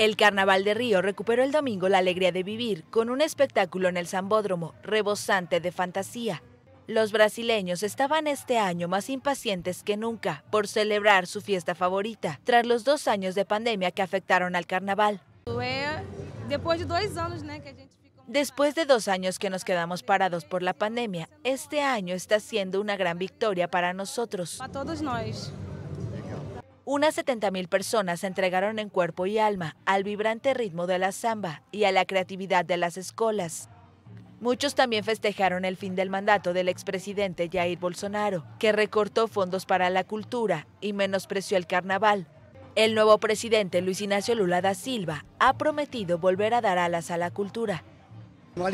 El Carnaval de Río recuperó el domingo la alegría de vivir con un espectáculo en el Zambódromo rebosante de fantasía. Los brasileños estaban este año más impacientes que nunca por celebrar su fiesta favorita, tras los dos años de pandemia que afectaron al carnaval. Después de dos años que nos quedamos parados por la pandemia, este año está siendo una gran victoria para nosotros. Para todos nosotros. Unas 70.000 personas se entregaron en cuerpo y alma al vibrante ritmo de la samba y a la creatividad de las escuelas. Muchos también festejaron el fin del mandato del expresidente Jair Bolsonaro, que recortó fondos para la cultura y menospreció el carnaval. El nuevo presidente Luis Ignacio Lula da Silva ha prometido volver a dar alas a la cultura. Em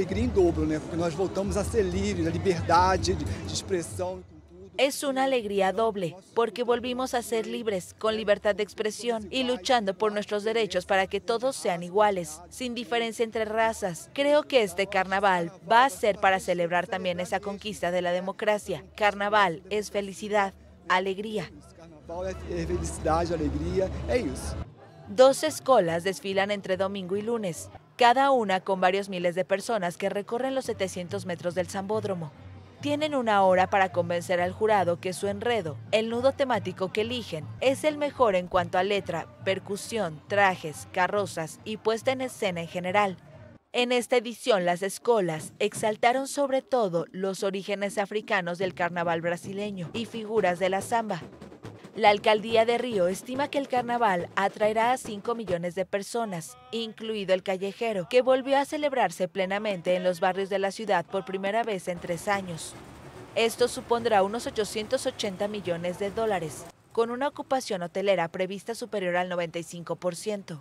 a ser libres, de es una alegría doble, porque volvimos a ser libres, con libertad de expresión y luchando por nuestros derechos para que todos sean iguales, sin diferencia entre razas. Creo que este carnaval va a ser para celebrar también esa conquista de la democracia. Carnaval es felicidad, alegría. Dos escolas desfilan entre domingo y lunes, cada una con varios miles de personas que recorren los 700 metros del Zambódromo. Tienen una hora para convencer al jurado que su enredo, el nudo temático que eligen, es el mejor en cuanto a letra, percusión, trajes, carrozas y puesta en escena en general. En esta edición las escolas exaltaron sobre todo los orígenes africanos del carnaval brasileño y figuras de la samba, la alcaldía de Río estima que el carnaval atraerá a 5 millones de personas, incluido el callejero, que volvió a celebrarse plenamente en los barrios de la ciudad por primera vez en tres años. Esto supondrá unos 880 millones de dólares, con una ocupación hotelera prevista superior al 95%.